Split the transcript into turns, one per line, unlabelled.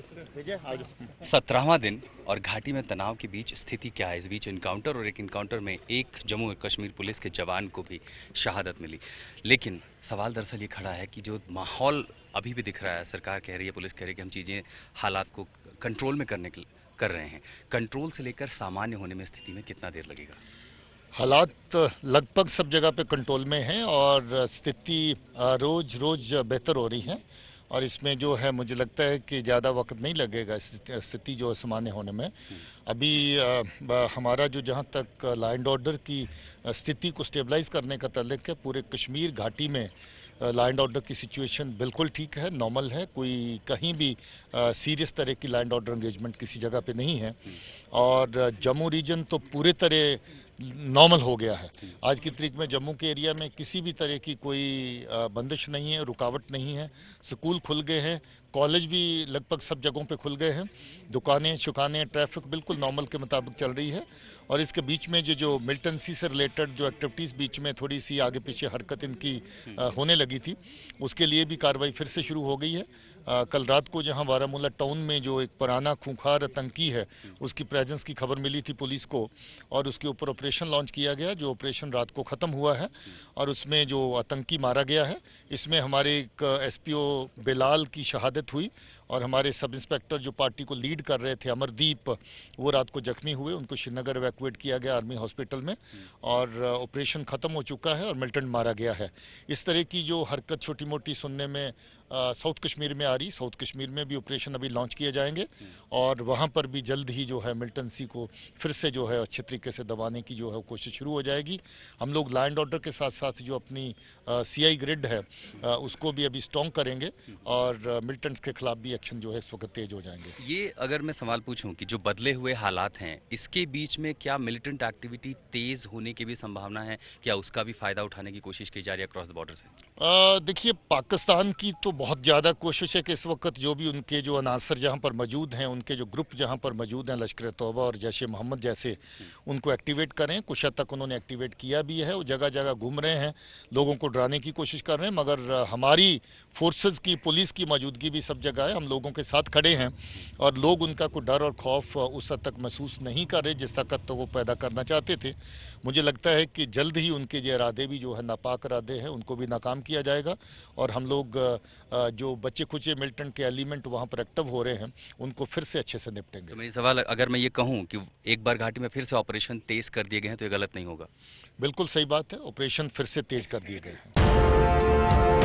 सत्रहवा
दिन और घाटी में तनाव के बीच स्थिति क्या है इस बीच इनकाउंटर और एक इनकाउंटर में एक जम्मू और कश्मीर पुलिस के जवान को भी शहादत मिली लेकिन सवाल दरअसल ये खड़ा है कि जो माहौल अभी भी दिख रहा है सरकार कह रही है पुलिस कह रही है कि हम चीज़ें हालात को कंट्रोल में करने कर रहे हैं कंट्रोल से लेकर सामान्य होने में स्थिति में कितना देर लगेगा
हालात लगभग सब जगह पे कंट्रोल में हैं और स्थिति रोज रोज बेहतर हो रही है और इसमें जो है मुझे लगता है कि ज़्यादा वक्त नहीं लगेगा स्थिति जो है सामान्य होने में हम्म। अभी हमारा जो जहाँ तक लैंड ऑर्डर की स्थिति को स्टेबलाइज करने का तलक है पूरे कश्मीर घाटी में लैंड ऑर्डर की सिचुएशन बिल्कुल ठीक है नॉर्मल है कोई कहीं भी सीरियस तरह की लैंड ऑर्डर एंगेजमेंट किसी जगह पे नहीं है हम्म। और जम्मू रीजन तो पूरे तरह नॉर्मल हो गया है आज की तरीक में जम्मू के एरिया में किसी भी तरह की कोई बंदिश नहीं है रुकावट नहीं है स्कूल खुल गए हैं कॉलेज भी लगभग सब जगहों पे खुल गए हैं दुकानें शुकानें ट्रैफिक बिल्कुल नॉर्मल के मुताबिक चल रही है और इसके बीच में जो जो मिलिटेंसी से रिलेटेड जो एक्टिविटीज़ बीच में थोड़ी सी आगे पीछे हरकत इनकी हम्म। होने लगी थी उसके लिए भी कार्रवाई फिर से शुरू हो गई है कल रात को जहाँ बारामूला टाउन में जो एक पुराना खूंखार आतंकी है हम्म। उसकी प्रेजेंस की खबर मिली थी पुलिस को और उसके ऊपर ऑपरेशन लॉन्च किया गया जो ऑपरेशन रात को खत्म हुआ है और उसमें जो आतंकी मारा गया है इसमें हमारे एक एसपीओ बेलाल की शहादत हुई और हमारे सब इंस्पेक्टर जो पार्टी को लीड कर रहे थे अमरदीप वो रात को जख्मी हुए उनको श्रीनगर एवैक्यूएट किया गया आर्मी हॉस्पिटल में और ऑपरेशन खत्म हो चुका है और मिल्टेंट मारा गया है इस तरह की जो हरकत छोटी मोटी सुनने में साउथ कश्मीर में आ रही साउथ कश्मीर में भी ऑपरेशन अभी लॉन्च किए जाएंगे और वहां पर भी जल्द ही जो है मिल्टेंसी को फिर से जो है अच्छे तरीके से दबाने की जो है कोशिश शुरू हो जाएगी हम लोग लैंड एंड ऑर्डर के साथ साथ जो अपनी सीआई ग्रिड है आ, उसको भी अभी स्ट्रॉन्ग करेंगे और मिलिटेंट्स के खिलाफ भी एक्शन जो है इस वक्त तेज हो जाएंगे
ये अगर मैं सवाल पूछूं कि जो बदले हुए हालात हैं इसके बीच में क्या मिलिटेंट एक्टिविटी तेज होने की भी संभावना है क्या उसका भी फायदा उठाने की कोशिश की जा रही है क्रॉस द बॉर्डर
से देखिए पाकिस्तान की तो बहुत ज्यादा कोशिश है कि इस वक्त जो भी उनके जो अनासर जहां पर मौजूद हैं उनके जो ग्रुप जहां पर मौजूद हैं लश्कर तोबा और जैश मोहम्मद जैसे हम्म। उनको एक्टिवेट कर करें कुछ हद तक उन्होंने एक्टिवेट किया भी है वो जगह जगह घूम रहे हैं लोगों को डराने की कोशिश कर रहे हैं मगर हमारी फोर्सेज की पुलिस की मौजूदगी भी सब जगह है हम लोगों के साथ खड़े हैं और लोग उनका कोई डर और खौफ उस हद तक महसूस नहीं कर रहे जिस ताकत तो वो पैदा करना चाहते थे मुझे लगता है कि जल्द ही उनके जो इरादे भी जो है नापाक इरादे हैं उनको भी नाकाम किया जाएगा और हम लोग जो बच्चे खुचे मिल्टन के एलिमेंट वहाँ पर एक्टिव हो रहे हैं उनको फिर से अच्छे से निपटेंगे तो मेरी
सवाल अगर मैं ये कहूँ कि एक बार घाटी में फिर से ऑपरेशन तेज कर दिया दिए गए हैं तो ये गलत नहीं होगा
बिल्कुल सही बात है ऑपरेशन फिर से तेज कर दिए गए हैं